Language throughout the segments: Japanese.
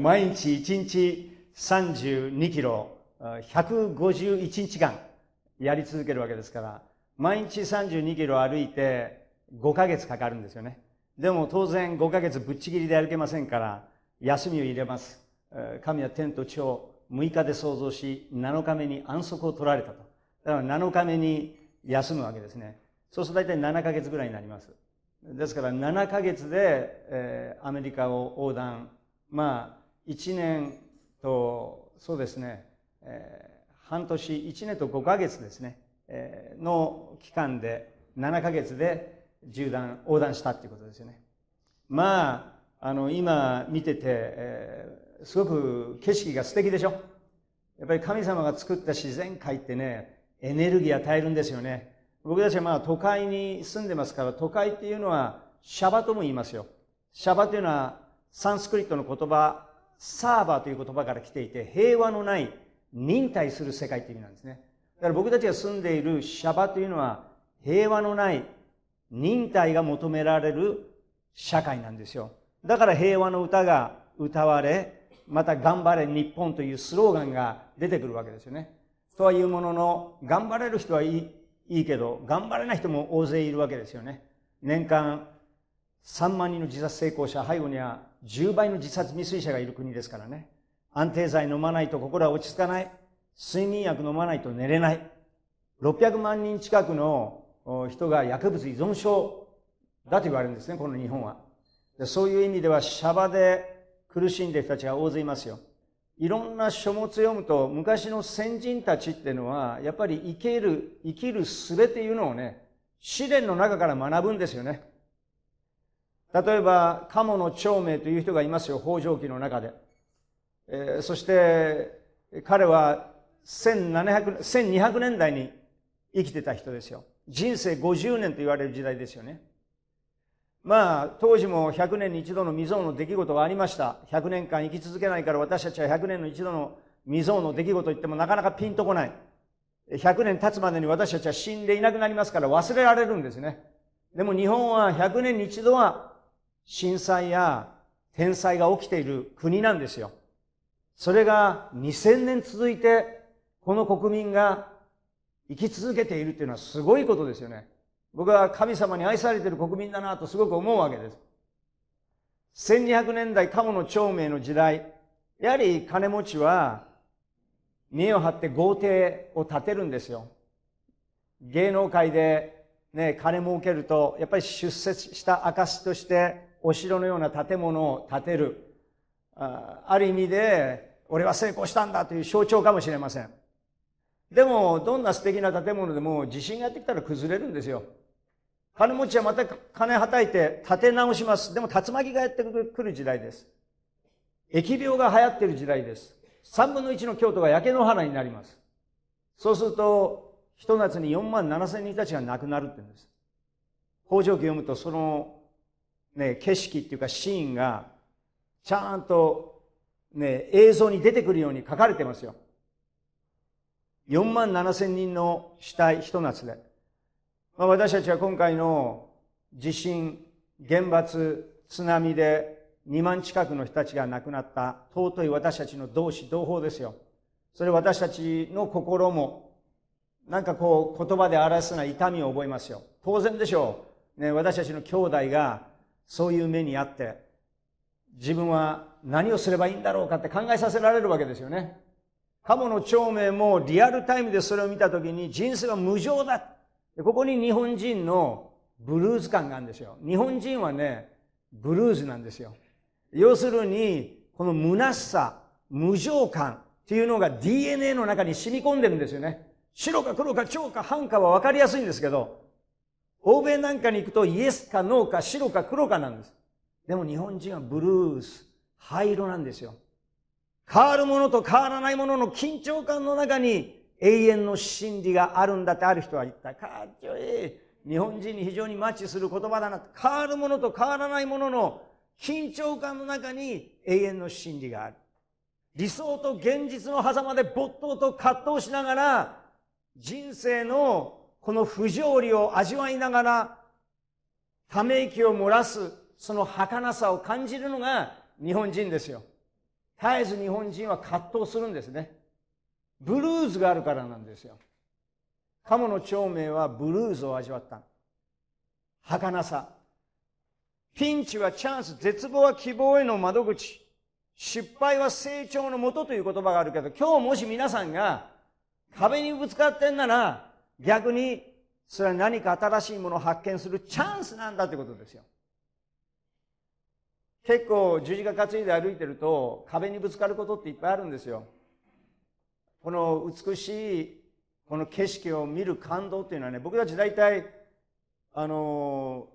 毎日1日32キロ、151日間やり続けるわけですから、毎日32キロ歩いて5ヶ月かかるんですよね。でも当然5ヶ月ぶっちぎりで歩けませんから、休みを入れます。神は天と地を6日で創造し、7日目に安息を取られたと。だから7日目に休むわけですね。そうすると大体7ヶ月ぐらいになります。ですから7ヶ月で、えー、アメリカを横断、まあ1年と、そうですね、えー、半年、1年と5ヶ月ですね、えー、の期間で、7ヶ月で縦断、横断したっていうことですよね。まあ、あの、今見てて、えー、すごく景色が素敵でしょやっぱり神様が作った自然界ってね、エネルギー与えるんですよね。僕たちはまあ都会に住んでますから、都会っていうのはシャバとも言いますよ。シャバというのはサンスクリットの言葉サーバーという言葉から来ていて、平和のない忍耐する世界って意味なんですね。だから僕たちが住んでいるシャバというのは、平和のない忍耐が求められる社会なんですよ。だから平和の歌が歌われ、また頑張れ日本というスローガンが出てくるわけですよね。とはいうものの、頑張れる人はいいいいけど、頑張れない人も大勢いるわけですよね。年間3万人の自殺成功者、背後には10倍の自殺未遂者がいる国ですからね。安定剤飲まないと心は落ち着かない。睡眠薬飲まないと寝れない。600万人近くの人が薬物依存症だと言われるんですね、この日本は。でそういう意味では、シャバで苦しんでる人たちが大勢いますよ。いろんな書物読むと、昔の先人たちっていうのは、やっぱり生きる、生きる術っていうのをね、試練の中から学ぶんですよね。例えば鴨の長明という人がいますよ北条記の中で、えー、そして彼は1200年代に生きてた人ですよ人生50年と言われる時代ですよねまあ当時も100年に一度の未曾有の出来事がありました100年間生き続けないから私たちは100年の一度の未曾有の出来事と言ってもなかなかピンとこない100年経つまでに私たちは死んでいなくなりますから忘れられるんですねでも日本は100年に一度は震災や天災が起きている国なんですよ。それが2000年続いて、この国民が生き続けているっていうのはすごいことですよね。僕は神様に愛されている国民だなとすごく思うわけです。1200年代鴨の長明の時代、やはり金持ちは見栄を張って豪邸を建てるんですよ。芸能界でね、金儲けると、やっぱり出世した証としてお城のような建物を建てるある意味で俺は成功したんだという象徴かもしれませんでもどんな素敵な建物でも地震がやってきたら崩れるんですよ金持ちはまた金はたいて建て直しますでも竜巻がやってくる時代です疫病が流行ってる時代です三分の一の京都が焼け野原になりますそうすると一夏に4万7千人たちが亡くなるって言うんです北条記を読むとそのね、景色っていうかシーンがちゃんと、ね、映像に出てくるように書かれてますよ。4万7千人の死体一夏で。まあ、私たちは今回の地震、原発、津波で2万近くの人たちが亡くなった尊い私たちの同志同胞ですよ。それ私たちの心も、なんかこう言葉で荒らすな痛みを覚えますよ。当然でしょう。ね、私たちの兄弟がそういう目にあって、自分は何をすればいいんだろうかって考えさせられるわけですよね。カモの長名もリアルタイムでそれを見たときに人生は無常だ。ここに日本人のブルーズ感があるんですよ。日本人はね、ブルーズなんですよ。要するに、この虚しさ、無常感っていうのが DNA の中に染み込んでるんですよね。白か黒か蝶か半かは分かりやすいんですけど、欧米なんかに行くとイエスかノーか白か黒かなんです。でも日本人はブルース、灰色なんですよ。変わるものと変わらないものの緊張感の中に永遠の真理があるんだってある人は言った。かっちょいい。日本人に非常にマッチする言葉だな。変わるものと変わらないものの緊張感の中に永遠の真理がある。理想と現実の狭間で没頭と葛藤しながら人生のこの不条理を味わいながら、ため息を漏らす、その儚さを感じるのが日本人ですよ。絶えず日本人は葛藤するんですね。ブルーズがあるからなんですよ。鴨の長明はブルーズを味わった。儚さ。ピンチはチャンス、絶望は希望への窓口。失敗は成長のもとという言葉があるけど、今日もし皆さんが壁にぶつかってんなら、逆にそれは何か新しいものを発見するチャンスなんだってことですよ。結構十字架担いで歩いてると壁にぶつかることっていっぱいあるんですよ。この美しいこの景色を見る感動っていうのはね、僕たち大体、あの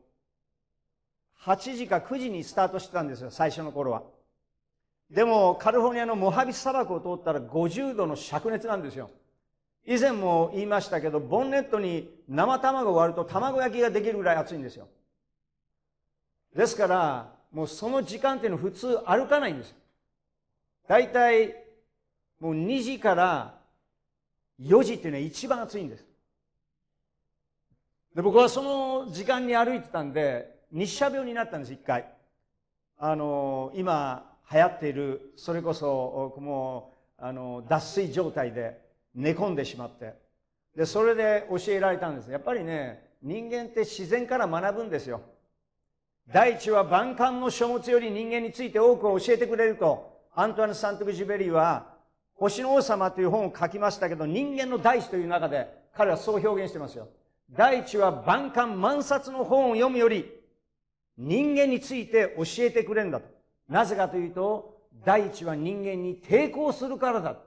8時か9時にスタートしてたんですよ、最初の頃は。でも、カルフォルニアのモハビス砂漠を通ったら50度の灼熱なんですよ。以前も言いましたけど、ボンネットに生卵を割ると卵焼きができるぐらい熱いんですよ。ですから、もうその時間っていうのは普通歩かないんですよ。だいたいもう2時から4時っていうのは一番暑いんです。で、僕はその時間に歩いてたんで、日射病になったんです、一回。あの、今流行っている、それこそ、もう、あの、脱水状態で、寝込んでしまってでそれで教えられたんですやっぱりね人間って自然から学ぶんですよ大地は万感の書物より人間について多く教えてくれるとアントワネ・サントク・ジュベリーは「星の王様」という本を書きましたけど人間の大地という中で彼はそう表現してますよ大地は万感万冊の本を読むより人間について教えてくれるんだとなぜかというと大地は人間に抵抗するからだ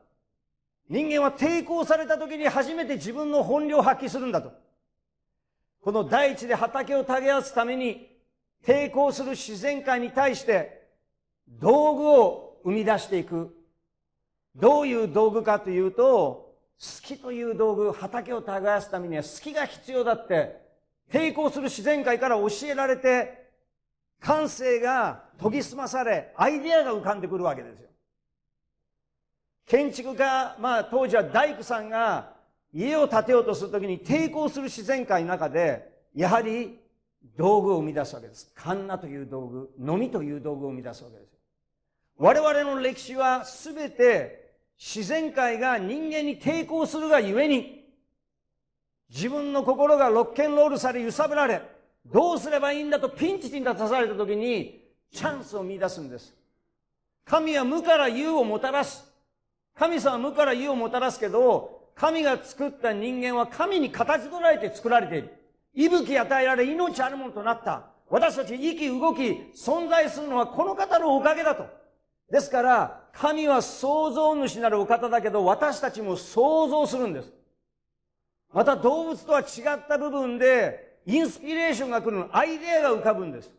人間は抵抗された時に初めて自分の本領を発揮するんだと。この大地で畑を耕すために抵抗する自然界に対して道具を生み出していく。どういう道具かというと、好きという道具、畑を耕すためには好きが必要だって抵抗する自然界から教えられて、感性が研ぎ澄まされ、アイデアが浮かんでくるわけですよ。建築家、まあ当時は大工さんが家を建てようとするときに抵抗する自然界の中で、やはり道具を生み出すわけです。カンナという道具、のみという道具を生み出すわけです。我々の歴史はすべて自然界が人間に抵抗するがゆえに、自分の心がロッケンロールされ揺さぶられ、どうすればいいんだとピンチに立たされた時にチャンスを見出すんです。神は無から有をもたらす。神様は無から義をもたらすけど、神が作った人間は神に形取られて作られている。息吹与えられ命あるものとなった。私たち息動き存在するのはこの方のおかげだと。ですから、神は創造主なるお方だけど、私たちも創造するんです。また動物とは違った部分で、インスピレーションが来るの、アイデアが浮かぶんです。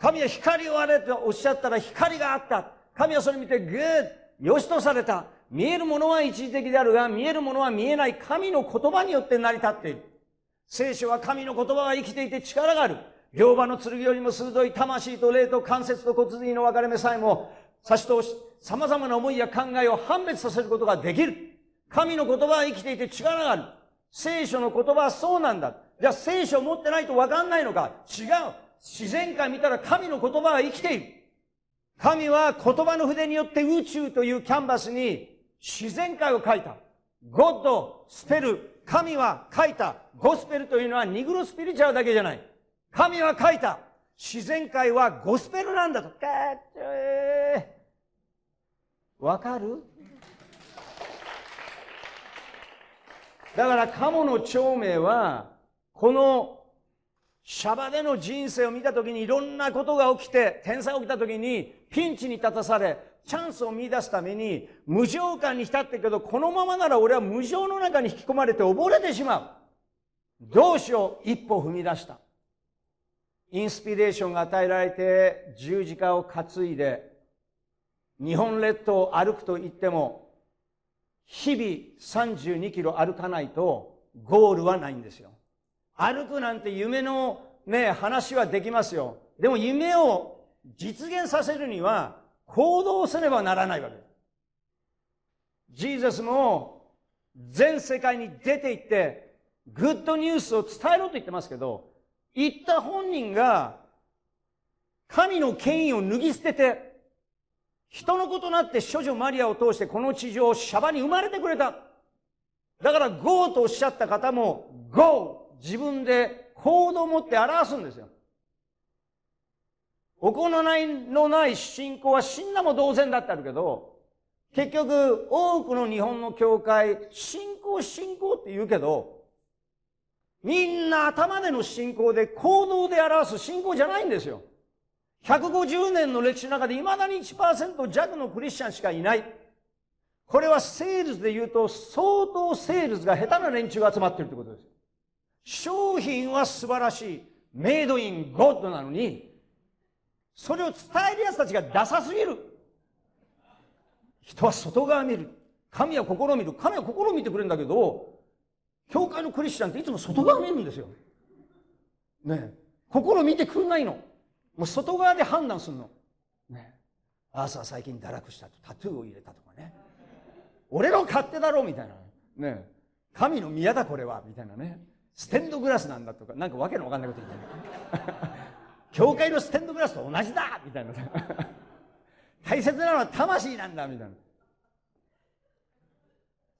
神は光をあれとおっしゃったら光があった。神はそれ見て、グー良しとされた。見えるものは一時的であるが、見えるものは見えない神の言葉によって成り立っている。聖書は神の言葉が生きていて力がある。両刃の剣よりも鋭い魂と霊と関節と骨髄の分かれ目さえも差し通し、様々な思いや考えを判別させることができる。神の言葉は生きていて力がある。聖書の言葉はそうなんだ。じゃあ聖書を持ってないと分かんないのか違う。自然界見たら神の言葉は生きている。神は言葉の筆によって宇宙というキャンバスに自然界を書いた。ゴッド、スペル、神は書いた。ゴスペルというのはニグロスピリチュアルだけじゃない。神は書いた。自然界はゴスペルなんだと。わかるだから、鴨の長名は、このシャバでの人生を見たときにいろんなことが起きて、天才が起きたときに、ピンチに立たされ、チャンスを見出すために、無常感に浸ってけど、このままなら俺は無情の中に引き込まれて溺れてしまう。どうしよう、一歩踏み出した。インスピレーションが与えられて、十字架を担いで、日本列島を歩くと言っても、日々32キロ歩かないと、ゴールはないんですよ。歩くなんて夢のね、話はできますよ。でも夢を実現させるには行動せねばならないわけジーザスも全世界に出て行って、グッドニュースを伝えろと言ってますけど、言った本人が神の権威を脱ぎ捨てて、人のことなって処女マリアを通してこの地上をシャバに生まれてくれた。だからゴーとおっしゃった方も、ゴー自分で行動を持って表すんですよ。行いのない信仰は死んだも同然だってあるけど、結局、多くの日本の教会、信仰信仰って言うけど、みんな頭での信仰で行動で表す信仰じゃないんですよ。150年の歴史の中で未だに1%弱のクリスチャンしかいない。これはセールスで言うと相当セールスが下手な連中が集まってるってことです。商品は素晴らしい。メイドインゴッドなのに、それを伝える奴たちがダサすぎる。人は外側見る。神は試みる。神は試みてくれるんだけど、教会のクリスチャンっていつも外側見るんですよ。ね心見てくんないの。もう外側で判断するの。ね朝最近堕落したと、タトゥーを入れたとかね。俺の勝手だろみたいな。ね神の宮だこれはみたいなね。ステンドグラスなんだとか、なんかわけのわかんないこと言ってる。教会のステンドグラスと同じだみたいな大切なのは魂なんだみたいな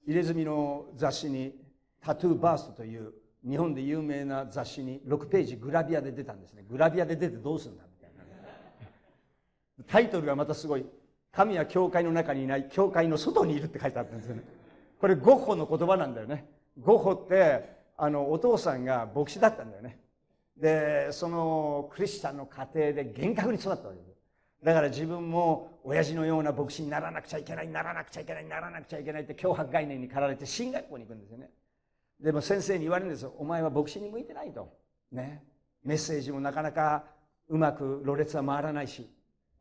入れ墨の雑誌に「タトゥーバースト」という日本で有名な雑誌に6ページグラビアで出たんですねグラビアで出てどうすんだみたいなタイトルがまたすごい「神は教会の中にいない教会の外にいる」って書いてあったんですよねこれゴッホの言葉なんだよねゴッホってあのお父さんが牧師だったんだよねで、そのクリスチャンの家庭で厳格に育ったわけです。だから自分も親父のような牧師にならなくちゃいけない、ならなくちゃいけない、ならなくちゃいけないって脅迫概念に駆られて進学校に行くんですよね。でも先生に言われるんですよ。お前は牧師に向いてないと。ね。メッセージもなかなかうまくろれつは回らないし、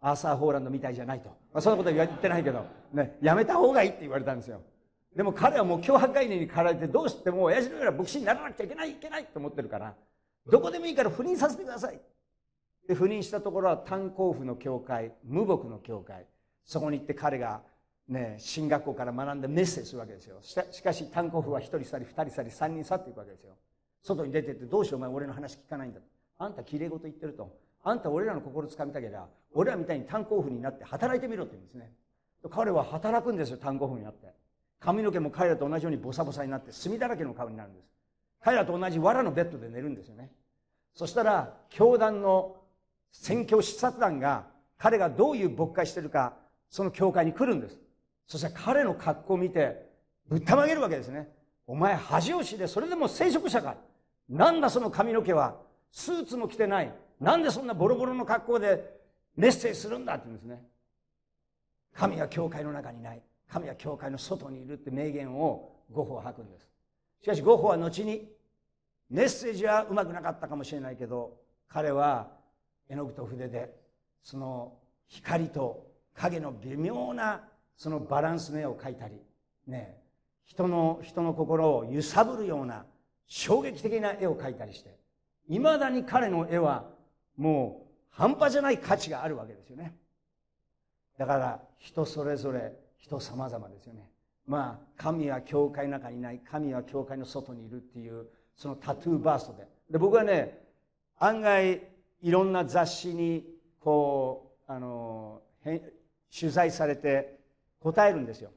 アーサー・ホーランドみたいじゃないと。まあ、そんなことは言ってないけど、ね、やめた方がいいって言われたんですよ。でも彼はもう脅迫概念に駆られて、どうしても親父のような牧師にならなくちゃいけない、いけないと思ってるから、どこでもいいから赴任させてください。で赴任したところは炭鉱夫の教会無牧の教会そこに行って彼が、ね、進学校から学んでメッセージするわけですよしかし炭鉱夫は1人去り2人去り3人去っていくわけですよ外に出てってどうしてお前俺の話聞かないんだあんたきれい事言ってるとあんた俺らの心つかみたけりゃ俺らみたいに炭鉱夫になって働いてみろって言うんですね彼は働くんですよ炭鉱夫になって髪の毛も彼らと同じようにボサボサになって墨だらけの顔になるんです彼らと同じ藁のベッドで寝るんですよねそしたら教団の宣教視察団が彼がどういう牧会してるかその教会に来るんですそして彼の格好を見てぶったまげるわけですねお前恥を知でそれでも聖職者かなんだその髪の毛はスーツも着てないなんでそんなボロボロの格好でメッセージするんだって言うんですね神は教会の中にない神は教会の外にいるって名言をゴッホは吐くんですしかしゴッホは後にメッセージはうまくなかったかもしれないけど彼は絵の具と筆でその光と影の微妙なそのバランスの絵を描いたり、ね、人の人の心を揺さぶるような衝撃的な絵を描いたりしていまだに彼の絵はもう半端じゃない価値があるわけですよねだから人それぞれ人様々ですよねまあ神は教会の中にいない神は教会の外にいるっていうそのタトゥーバーストでで僕はね案外いろんな雑誌にこうあの取材されて答えるんですよ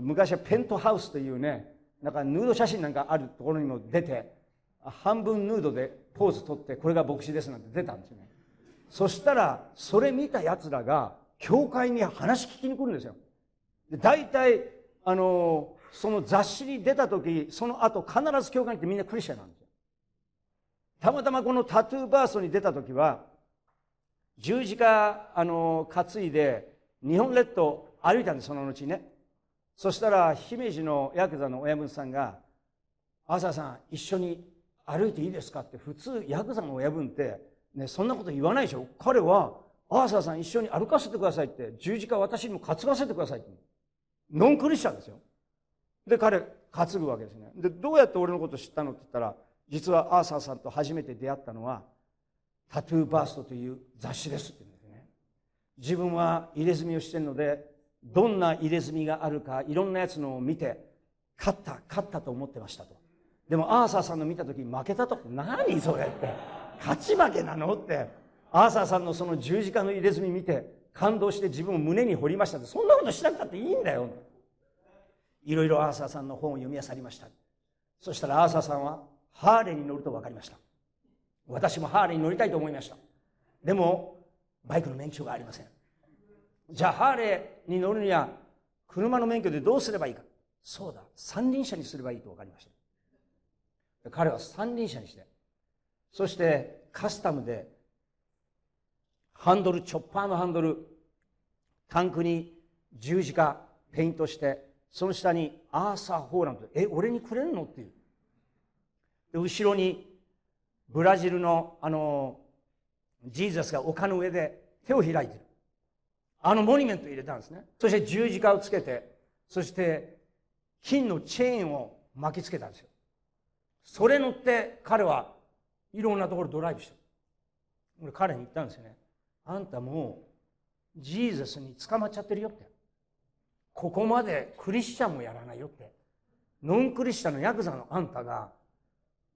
昔はペントハウスというねなんかヌード写真なんかあるところにも出て半分ヌードでポーズ取ってこれが牧師ですなんて出たんですよねそしたらそれ見たやつらが教会に話聞きに来るんですよで大体あのその雑誌に出た時その後必ず教会にってみんなクリスチャンなんですよたまたまこのタトゥーバーストに出た時は十字架あの担いで日本列島歩いたんですその後ねそしたら姫路のヤクザの親分さんが「アーサーさん一緒に歩いていいですか?」って普通ヤクザの親分って、ね、そんなこと言わないでしょ彼は「アーサーさん一緒に歩かせてください」って十字架私にも担がせてくださいってノンクリスチャンですよで彼担ぐわけですねでどうやって俺のこと知ったのって言ったら実はアーサーさんと初めて出会ったのは「タトゥーバースト」という雑誌ですって言うんですね自分は入れ墨をしてるのでどんな入れ墨があるかいろんなやつのを見て勝った勝ったと思ってましたとでもアーサーさんの見た時負けたと何それって勝ち負けなのってアーサーさんのその十字架の入れ墨見て感動して自分を胸に掘りましたってそんなことしなくたっていいんだよいろいろアーサーさんの本を読み漁りました。そしたらアーサーさんはハーレーに乗ると分かりました。私もハーレーに乗りたいと思いました。でも、バイクの免許がありません。じゃあハーレーに乗るには車の免許でどうすればいいか。そうだ、三輪車にすればいいと分かりました。彼は三輪車にして、そしてカスタムでハンドル、チョッパーのハンドル、タンクに十字架ペイントしてその下にアーサー・ホーランドえ俺にくれるのっていうで後ろにブラジルのあのジーザスが丘の上で手を開いてるあのモニュメント入れたんですねそして十字架をつけてそして金のチェーンを巻きつけたんですよそれ乗って彼はいろんなところドライブした俺彼に言ったんですよねあんたもうジーザスに捕まっちゃってるよってここまでクリスチャンもやらないよって。ノンクリスチャンのヤクザのあんたが、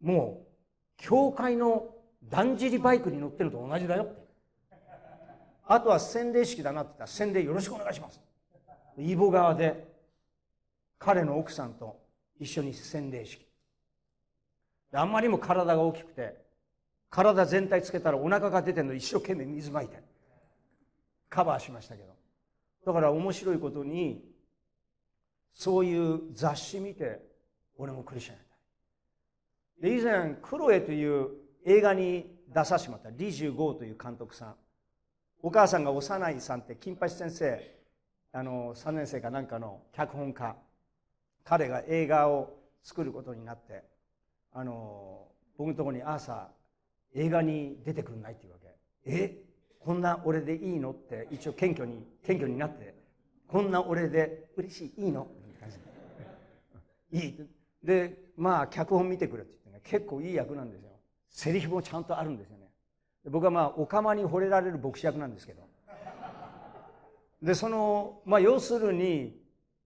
もう、教会のだんじりバイクに乗ってると同じだよって。あとは洗礼式だなって言ったら、洗礼よろしくお願いします。イボ川で、彼の奥さんと一緒に洗礼式。あんまりも体が大きくて、体全体つけたらお腹が出てるの一生懸命水まいて、カバーしましたけど。だから面白いことに、そういう雑誌見て俺もクリスチャンやったで以前「クロエ」という映画に出させてもらったリ・ジュという監督さんお母さんが幼いさんって金八先生あの3年生かなんかの脚本家彼が映画を作ることになってあの僕のところに朝映画に出てくんないっていうわけえこんな俺でいいのって一応謙虚に謙虚になってこんな俺で嬉しいいいのいい。で、まあ、脚本見てくれって言ってね、結構いい役なんですよ。セリフもちゃんとあるんですよね。僕はまあ、お釜に惚れられる牧師役なんですけど。で、その、まあ、要するに、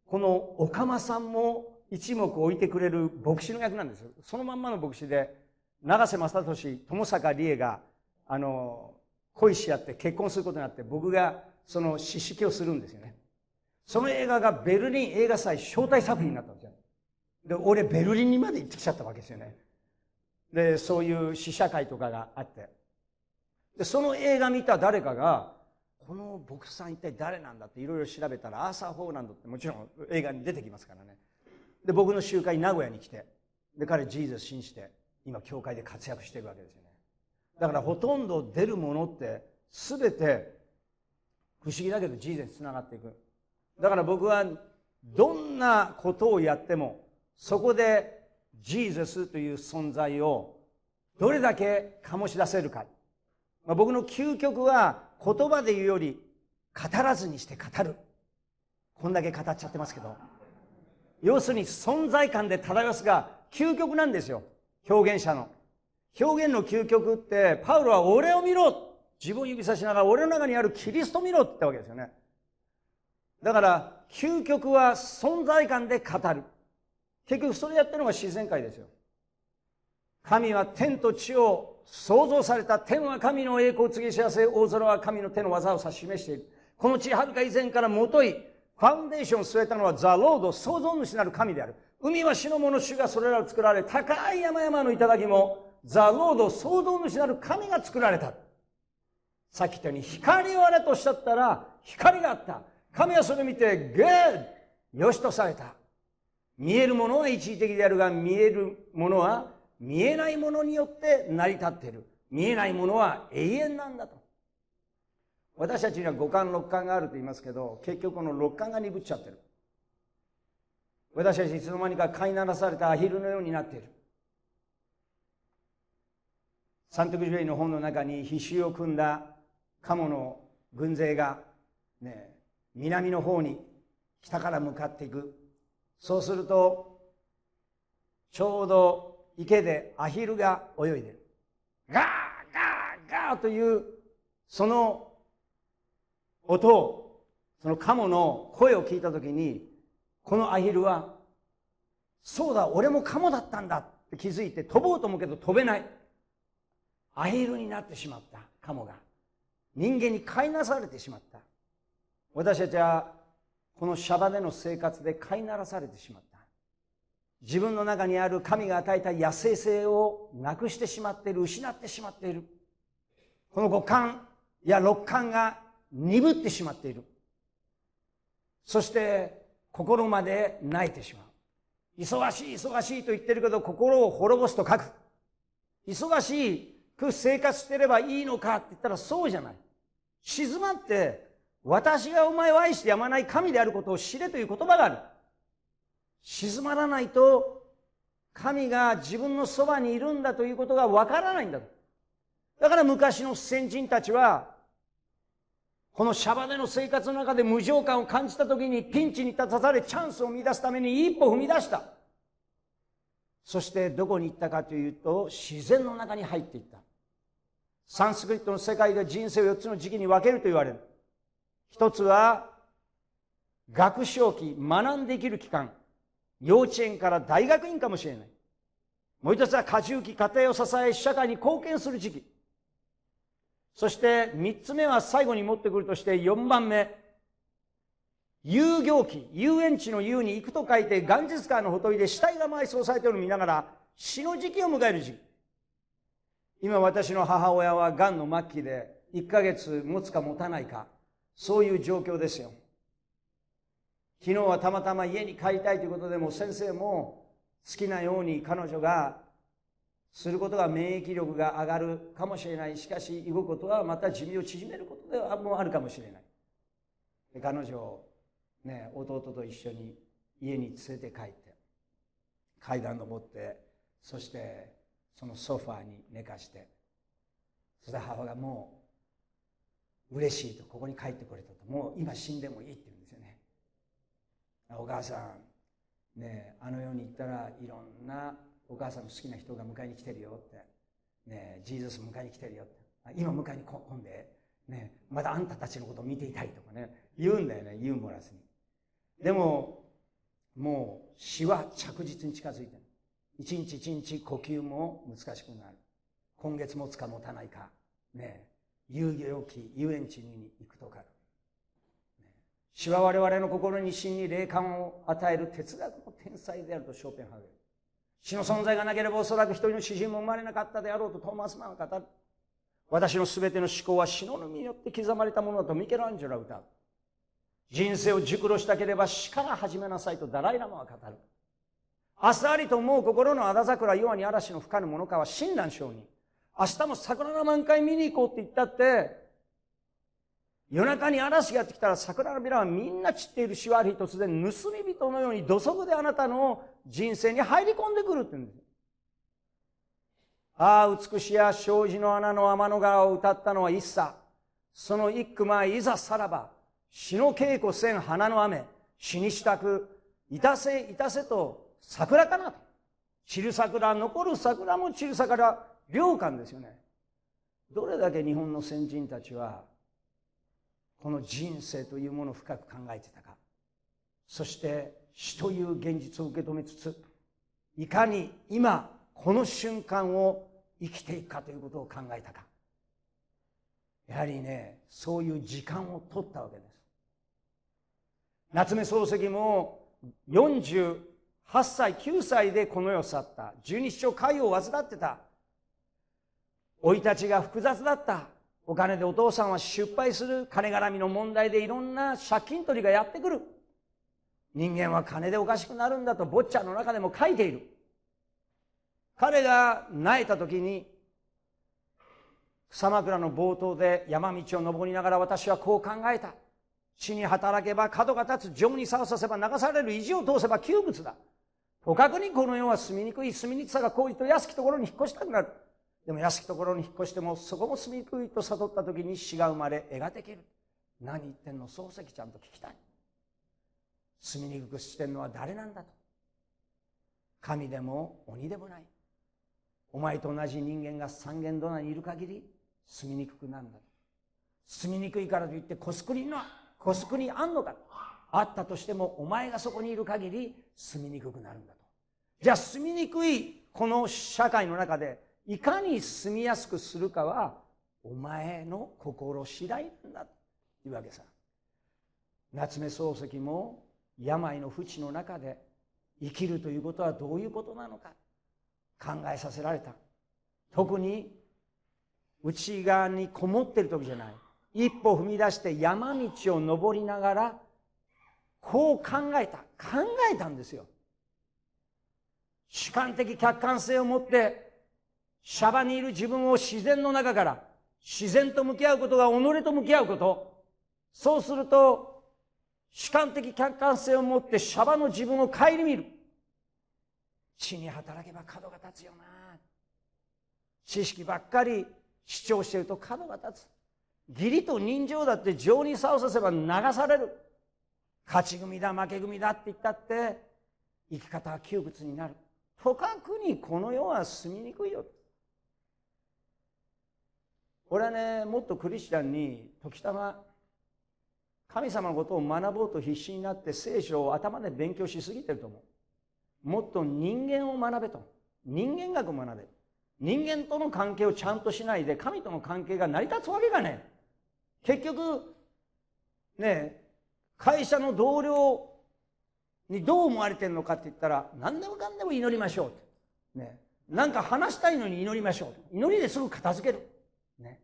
このお釜さんも一目置いてくれる牧師の役なんですよ。そのまんまの牧師で、長瀬正俊、友坂理恵が、あの、恋し合って結婚することになって、僕がその詩式をするんですよね。その映画がベルリン映画祭招待作品になったで、俺ベルリンにまで行ってきちゃったわけですよね。で、そういう試写会とかがあって。で、その映画見た誰かが、この牧師さん一体誰なんだっていろいろ調べたら、アーサー・ホーランドってもちろん映画に出てきますからね。で、僕の集会名古屋に来て、で、彼ジーザス信じて、今教会で活躍してるわけですよね。だからほとんど出るものって全て不思議だけどー生につながっていくだから僕はどんなことをやってもそこでジーザスという存在をどれだけ醸し出せるか。まあ、僕の究極は言葉で言うより語らずにして語る。こんだけ語っちゃってますけど。要するに存在感で漂すが究極なんですよ。表現者の。表現の究極って、パウロは俺を見ろ自分指さしながら俺の中にあるキリスト見ろって言ったわけですよね。だから、究極は存在感で語る。結局それやってるのが自然界ですよ。神は天と地を創造された天は神の栄光を告し、ぎ幸せ、大空は神の手の技を指し示している。この地はるか以前からもとい、ファウンデーションを据えたのはザ・ロード、創造主なる神である。海は死の者主がそれらを作られ、高い山々の頂もザ・ロード、創造主なる神が作られた。さっき言ったように光をあれとしゃったら、光があった。神はそれを見て、グーよしとされた。見えるものは一時的であるが見えるものは見えないものによって成り立っている見えないものは永遠なんだと私たちには五感六感があると言いますけど結局この六感が鈍っちゃってる私たちいつの間にか飼いならされたアヒルのようになっている三徳樹の本の中に必死を組んだ鴨の軍勢が、ね、南の方に北から向かっていくそうするとちょうど池でアヒルが泳いでるガーガーガーというその音をそのカモの声を聞いた時にこのアヒルは「そうだ俺もカモだったんだ」って気づいて飛ぼうと思うけど飛べないアヒルになってしまったカモが人間に飼いなされてしまった私たちはこのシャバでの生活で飼いならされてしまった自分の中にある神が与えた野生性をなくしてしまっている失ってしまっているこの五感や六感が鈍ってしまっているそして心まで泣いてしまう忙しい忙しいと言ってるけど心を滅ぼすと書く忙しく生活してればいいのかって言ったらそうじゃない静まって私がお前を愛してやまない神であることを知れという言葉がある。静まらないと、神が自分のそばにいるんだということがわからないんだと。だから昔の先人たちは、このシャバでの生活の中で無常感を感じた時にピンチに立たされチャンスを生み出すために一歩踏み出した。そしてどこに行ったかというと自然の中に入っていった。サンスクリットの世界で人生を4つの時期に分けると言われる。一つは学習期学んできる期間幼稚園から大学院かもしれないもう一つは過重期家庭を支え社会に貢献する時期そして三つ目は最後に持ってくるとして四番目遊行期遊園地の遊に行くと書いて元日川のほとりで死体が埋葬されているのを見ながら死の時期を迎える時期今私の母親は癌の末期で1ヶ月持つか持たないかそういう状況ですよ。昨日はたまたま家に帰りたいということでも先生も好きなように彼女がすることが免疫力が上がるかもしれない。しかし、動くことはまた寿命を縮めることではもあるかもしれない。で彼女を、ね、弟と一緒に家に連れて帰って、階段登って、そしてそのソファーに寝かして、そして母がもう嬉しいとここに帰ってこれたともう今死んでもいいって言うんですよねお母さんねあの世に行ったらいろんなお母さんの好きな人が迎えに来てるよってねジーザス迎えに来てるよって今迎えに来んでねまだあんたたちのことを見ていたいとかね言うんだよねユーモラスにでももう死は着実に近づいてる一日一日呼吸も難しくなる今月持つか持たないかね遊戯をき遊園地に行くとか、死は我々の心に真に霊感を与える哲学の天才であるとショーペンハーゲン。死の存在がなければおそらく一人の詩人も生まれなかったであろうとトーマス・マンは語る。私の全ての思考は死の身によって刻まれたものだとミケランジェロは歌う。人生を熟慮したければ死から始めなさいとダライラマは語る。明日ありと思う心のあだ桜、弱に嵐の深ぬものかは親鸞上に。明日も桜の満開見に行こうって言ったって、夜中に嵐がやってきたら桜のビラはみんな散っているしわり突然盗み人のように土足であなたの人生に入り込んでくるって言うんです。ああ、美しや障子の穴の天の川を歌ったのは一茶。その一句前、いざさらば、死の稽古せん花の雨、死にしたく、いたせいたせと桜かなと。散る桜、残る桜も散る桜、良寛ですよね。どれだけ日本の先人たちは、この人生というものを深く考えてたか。そして死という現実を受け止めつつ、いかに今、この瞬間を生きていくかということを考えたか。やはりね、そういう時間を取ったわけです。夏目漱石も48歳、9歳でこの世を去った。十二指腸潰瘍を患ってた。生い立ちが複雑だったお金でお父さんは失敗する金絡みの問題でいろんな借金取りがやってくる人間は金でおかしくなるんだと坊ちゃんの中でも書いている彼が泣いた時に草枕の冒頭で山道を登りながら私はこう考えた地に働けば角が立つ情に差をさせば流される意地を通せば窮屈だ捕かくにこの世は住みにくい住みにくさが高っと安きところに引っ越したくなるでも安きところに引っ越してもそこも住みにくいと悟った時に死が生まれ絵ができる何言ってんの漱石ちゃんと聞きたい住みにくくしてんのは誰なんだと神でも鬼でもないお前と同じ人間が三軒隣にいる限り住みにくくなるんだ住みにくいからといってコスクリのコスクリあんのかあったとしてもお前がそこにいる限り住みにくくなるんだとじゃあ住みにくいこの社会の中でいかに住みやすくするかはお前の心次第なんだというわけさ夏目漱石も病の淵の中で生きるということはどういうことなのか考えさせられた特に内側にこもってる時じゃない一歩踏み出して山道を登りながらこう考えた考えたんですよ主観的客観性を持ってシャバにいる自分を自然の中から自然と向き合うことが己と向き合うことそうすると主観的客観性を持ってシャバの自分を顧みる血に働けば角が立つよな知識ばっかり主張してると角が立つ義理と人情だって情に差をさせば流される勝ち組だ負け組だって言ったって生き方は窮屈になるとかくにこの世は住みにくいよ俺はねもっとクリスチャンに時たま神様のことを学ぼうと必死になって聖書を頭で勉強しすぎてると思うもっと人間を学べと人間学を学べ人間との関係をちゃんとしないで神との関係が成り立つわけがね結局ね会社の同僚にどう思われてるのかって言ったら何でもかんでも祈りましょうねなんか話したいのに祈りましょう祈りですぐ片付けるね、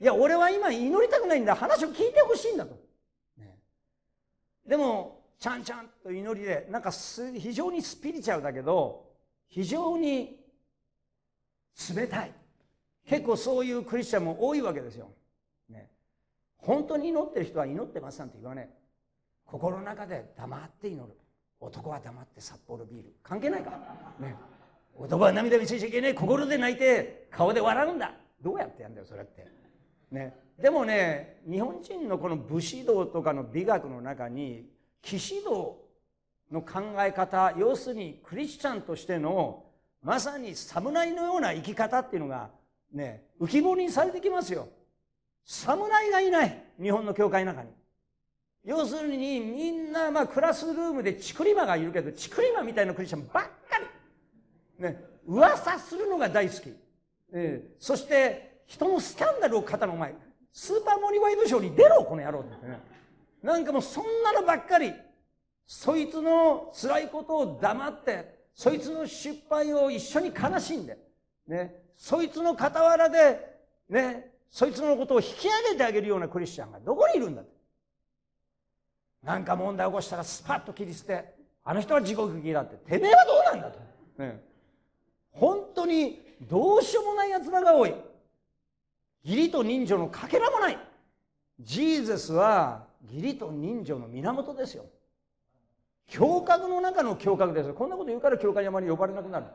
いや俺は今祈りたくないんだ話を聞いてほしいんだと、ね、でもちゃんちゃんと祈りでなんか非常にスピリチュアルだけど非常に冷たい結構そういうクリスチャンも多いわけですよ、ね、本当に祈ってる人は祈ってますなんて言わね心の中で黙って祈る男は黙って札幌ビール関係ないか、ね、男は涙見せちゃいけない心で泣いて顔で笑うんだどうやってやんだよそれって。ね、でもね日本人のこの武士道とかの美学の中に騎士道の考え方要するにクリスチャンとしてのまさに侍のような生き方っていうのがね浮き彫りにされてきますよ侍がいない日本の教会の中に要するにみんなまあクラスルームでチクリマがいるけどチクリマみたいなクリスチャンばっかりね噂するのが大好きえー、そして人のスキャンダルを語るお前スーパーモニワイドショーに出ろこの野郎って、ね、なんかもうそんなのばっかりそいつの辛いことを黙ってそいつの失敗を一緒に悲しんで、ね、そいつの傍らで、ね、そいつのことを引き上げてあげるようなクリスチャンがどこにいるんだなんか問題起こしたらスパッと切り捨て、あの人は地獄行だって、てめえはどうなんだと。ね、本当にどうしようもない奴らが多い義理と人情のかけらもないジーゼスは義理と人情の源ですよ胸郭の中の胸郭ですよこんなこと言うから教会にあまり呼ばれなくなる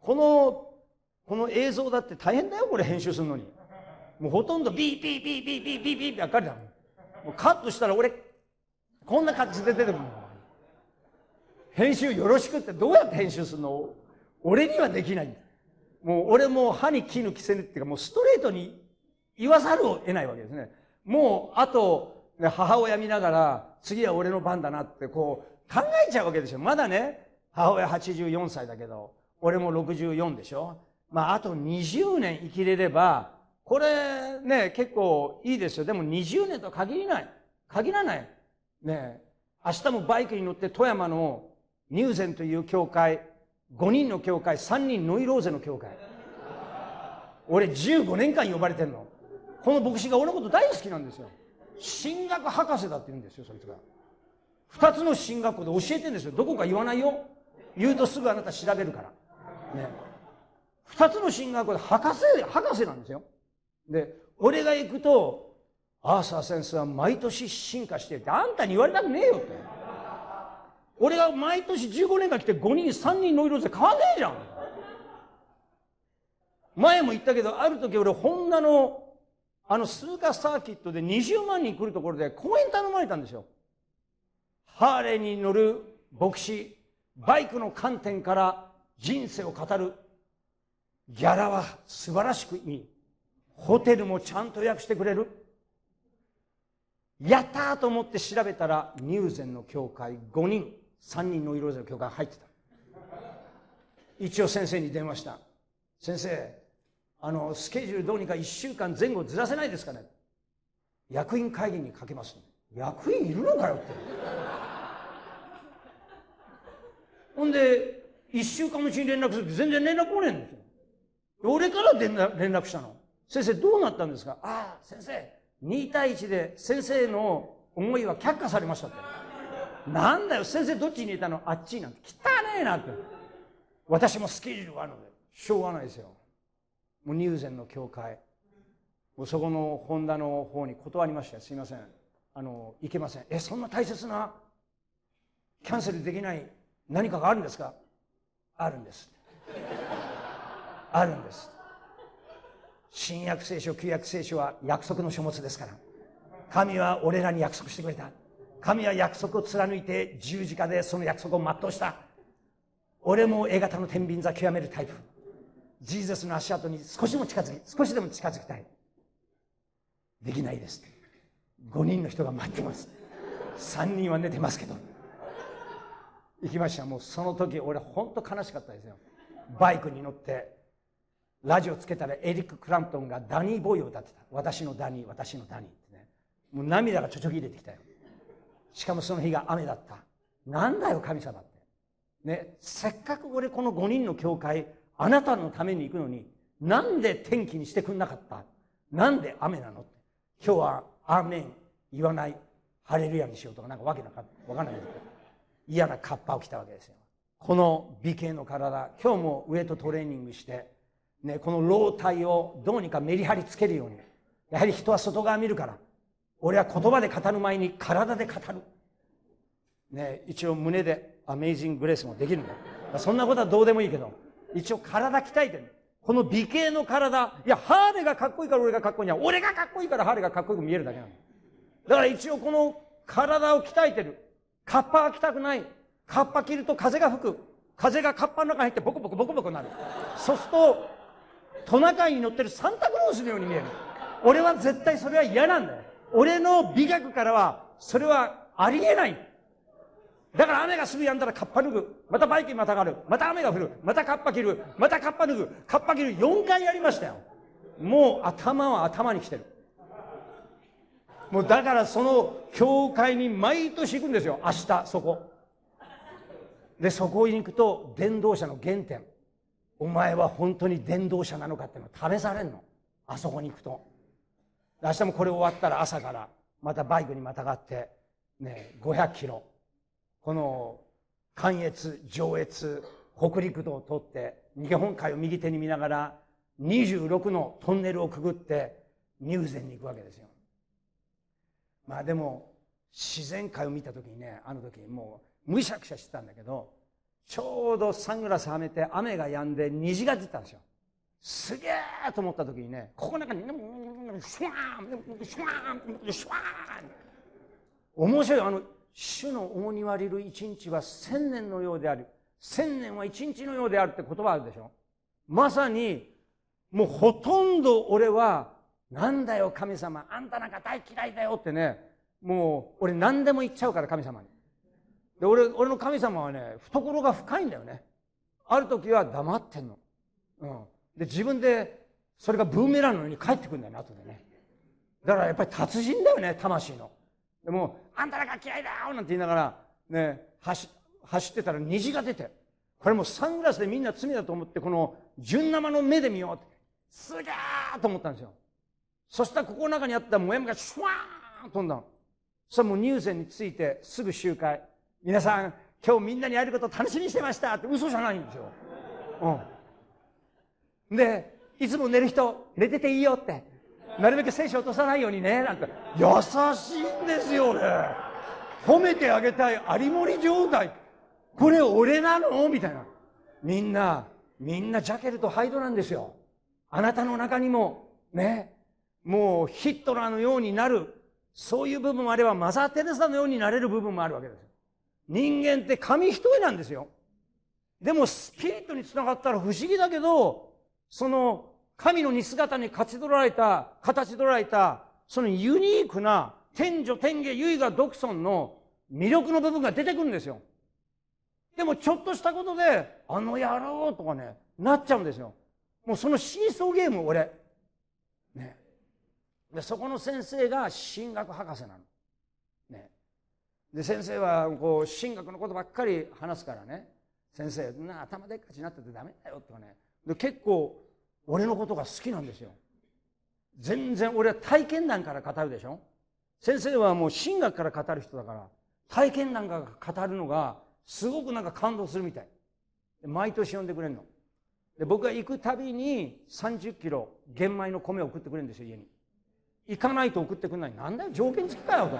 このこの映像だって大変だよこれ編集するのにもうほとんどビービービービービービービーばっかりだもうカットしたら俺こんな感じで出てくる編集よろしくってどうやって編集するの俺にはできないんだ。もう俺も歯に衣着せぬっていうか、もうストレートに言わざるを得ないわけですね。もう、あと、母親見ながら、次は俺の番だなって、こう、考えちゃうわけですよ。まだね、母親84歳だけど、俺も64でしょまあ、あと20年生きれれば、これね、結構いいですよ。でも20年と限らない。限らない。ね明日もバイクに乗って富山の入善という教会、5人の教会3人ノイローゼの教会俺15年間呼ばれてんのこの牧師が俺のこと大好きなんですよ進学博士だって言うんですよそいつが2つの進学校で教えてんですよどこか言わないよ言うとすぐあなた調べるからね2つの進学校で博士博士なんですよで俺が行くとアーサー先生は毎年進化してあんたに言われたくねえよって俺が毎年15年間来て5人、3人の色で変わんねえじゃん。前も言ったけど、ある時俺、ホンダの、あの、スーカーサーキットで20万人来るところで公演頼まれたんですよ。ハーレーに乗る牧師、バイクの観点から人生を語る。ギャラは素晴らしくいい。ホテルもちゃんと予約してくれる。やったーと思って調べたら、ニューゼンの教会5人。3人の色で教官入ってた。一応先生に電話した。先生、あの、スケジュールどうにか1週間前後ずらせないですかね役員会議にかけます、役員いるのかよって。ほんで、1週間のうちに連絡すると全然連絡来ねえんですよ。俺から連絡したの。先生どうなったんですかああ、先生、2対1で先生の思いは却下されましたって。なんだよ、先生どっちにいたのあっちなんて。汚ねえなって。私もスケジュールがあるので、しょうがないですよ。もう入禅の教会。もうそこの本田の方に断りました。すいません。あの、行けません。え、そんな大切な、キャンセルできない何かがあるんですかあるんです。あるんです。新約聖書、旧約聖書は約束の書物ですから。神は俺らに約束してくれた。神は約束を貫いて十字架でその約束を全うした俺も A 型の天秤座極めるタイプジーザスの足跡に少しでも近づき少しでも近づきたいできないです5人の人が待ってます3人は寝てますけど行きましたもうその時俺本当悲しかったですよバイクに乗ってラジオつけたらエリック・クラントンがダニーボーイを歌ってた私のダニー私のダニーってねもう涙がちょちょぎれてきたよしかもその日が雨だった。なんだよ、神様って。ね、せっかく俺この5人の教会、あなたのために行くのに、なんで天気にしてくんなかったなんで雨なの今日はアーメン言わない、ハレルヤにしようとかなんかわけなかわかんないけど、嫌なカッパを着たわけですよ。この美形の体、今日もウエイトトレーニングして、ね、この老体をどうにかメリハリつけるように。やはり人は外側見るから、俺は言葉で語る前に体で語る。ね、一応胸でアメイジング・グレースもできるんだそんなことはどうでもいいけど、一応体鍛えてる。この美形の体、いや、ハーレがかっこいいから俺がかっこいいんや。俺がかっこいいからハーレがかっこよく見えるだけなの。だから一応この体を鍛えてる。カッパは着たくない。カッパ着ると風が吹く。風がカッパの中に入ってボコボコボコボコになる。そうすると、トナカイに乗ってるサンタクロースのように見える。俺は絶対それは嫌なんだよ。俺の美学からは、それはありえない。だから雨がすぐ止んだらカッパ脱ぐ。またバイクにまたがる。また雨が降る。またカッパ着る。またカッパ脱ぐ。カッパ着る。4回やりましたよ。もう頭は頭に来てる。もうだからその教会に毎年行くんですよ。明日、そこ。で、そこに行くと、伝道者の原点。お前は本当に伝道者なのかっての試されんの。あそこに行くと。明日もこれ終わったら朝からまたバイクにまたがって、ね、500キロ、この関越、上越、北陸道を通って、日本海を右手に見ながら、26のトンネルをくぐって、入善に行くわけですよ。まあでも、自然界を見た時にね、あの時もう、むしゃくしゃしてたんだけど、ちょうどサングラスはめて雨が止んで虹が出たんですよ。すげえと思った時にね、ここなに、に、シュワーン面白いあの主の重荷割れる一日は千年のようである千年は一日のようであるって言葉あるでしょまさにもうほとんど俺はなんだよ神様あんたなんか大嫌いだよってねもう俺何でも言っちゃうから神様にで俺俺の神様はね懐が深いんだよねある時は黙ってんの、うん、で自分でそれがブーメランのように帰ってくるんだよね後でねだからやっぱり達人だよね魂のでも「あんたらが嫌いだよ!」なんて言いながらね走走ってたら虹が出てこれもサングラスでみんな罪だと思ってこの純生の目で見ようってすげーと思ったんですよそしたらここの中にあったもやもやがシュワーン飛んだのそれも入選についてすぐ集会皆さん今日みんなに会えること楽しみにしてましたって嘘じゃないんですよ、うん、でいつも寝る人、寝てていいよって。なるべく精子落とさないようにね、なんて。優しいんですよね。褒めてあげたい、ありもり状態。これ俺なのみたいな。みんな、みんなジャケルとハイドなんですよ。あなたの中にも、ね、もうヒットラーのようになる、そういう部分もあれば、マザー・テレサのようになれる部分もあるわけです。人間って紙一重なんですよ。でも、スピリットにつながったら不思議だけど、その神の似姿に勝ち取られた、形取られた、そのユニークな天女天下唯我独尊の魅力の部分が出てくるんですよ。でもちょっとしたことで、あの野郎とかね、なっちゃうんですよ。もうそのシーソーゲーム、俺。ね。で、そこの先生が神学博士なの。ね。で、先生は、こう、神学のことばっかり話すからね。先生、な頭でっかちになっててダメだよとかね。で結構俺のことが好きなんですよ全然俺は体験談から語るでしょ先生はもう神学から語る人だから体験談から語るのがすごくなんか感動するみたい毎年呼んでくれるので僕が行くたびに30キロ玄米の米を送ってくれるんですよ家に行かないと送ってくれないなんだよ条件付きかよと、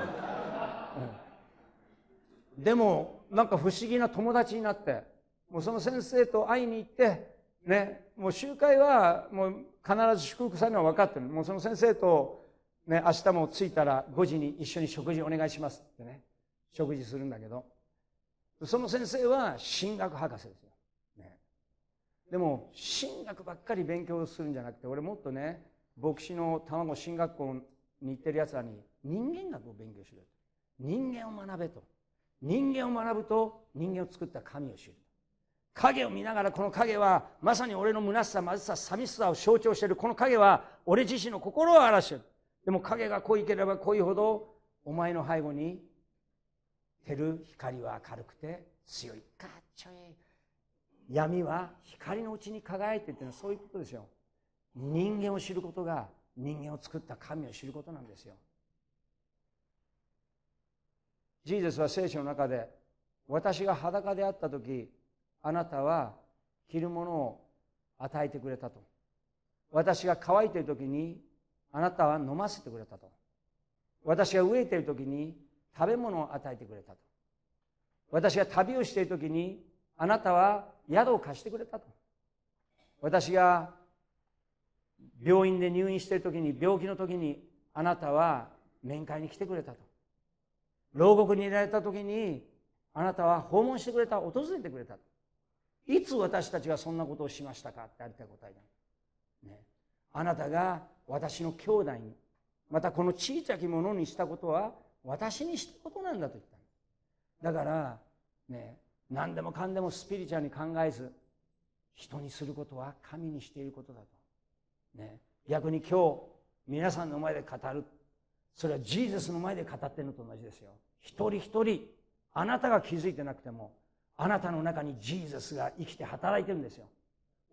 うん、でもなんか不思議な友達になってもうその先生と会いに行ってね、もう集会はもう必ず祝福されるのは分かってるもうその先生と、ね、明日も着いたら5時に一緒に食事お願いしますってね食事するんだけどその先生は進学博士ですよ、ね、でも進学ばっかり勉強するんじゃなくて俺もっとね牧師の卵進学校に行ってるやつらに人間学を勉強しろ人間を学べと人間を学ぶと人間を作った神を知る影を見ながらこの影はまさに俺の虚しさ貧しさ寂しさを象徴しているこの影は俺自身の心を表してるでも影が濃いければ濃いほどお前の背後に照る光は明るくて強いかっちょいい闇は光のうちに輝いてっていうのはそういうことですよ人間を知ることが人間を作った神を知ることなんですよジーゼスは聖書の中で私が裸であった時あなたは着るものを与えてくれたと私が乾いている時にあなたは飲ませてくれたと私が飢えている時に食べ物を与えてくれたと私が旅をしている時にあなたは宿を貸してくれたと私が病院で入院している時に病気の時にあなたは面会に来てくれたと牢獄にいられた時にあなたは訪問してくれた訪れてくれたといつ私たちがそんなことをしましたかってありたい答えだ、ね、あなたが私の兄弟にまたこの小さきものにしたことは私にしたことなんだと言っただからね何でもかんでもスピリチュアルに考えず人にすることは神にしていることだと、ね、逆に今日皆さんの前で語るそれはジーゼスの前で語ってるのと同じですよ一人一人あなたが気づいてなくてもあなたの中にジーザスが生きて働いてるんですよ。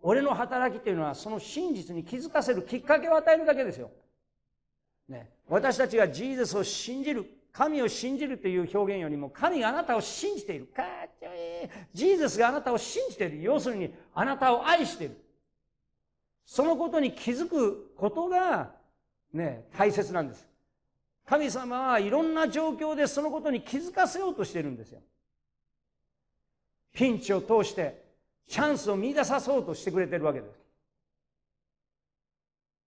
俺の働きというのはその真実に気づかせるきっかけを与えるだけですよ。ね、私たちがジーザスを信じる、神を信じるという表現よりも、神があなたを信じている。かっちょいい。ジーザスがあなたを信じている。要するに、あなたを愛している。そのことに気づくことが、ね、大切なんです。神様はいろんな状況でそのことに気づかせようとしてるんですよ。ピンチを通してチャンスを見出さそうとしてくれてるわけです。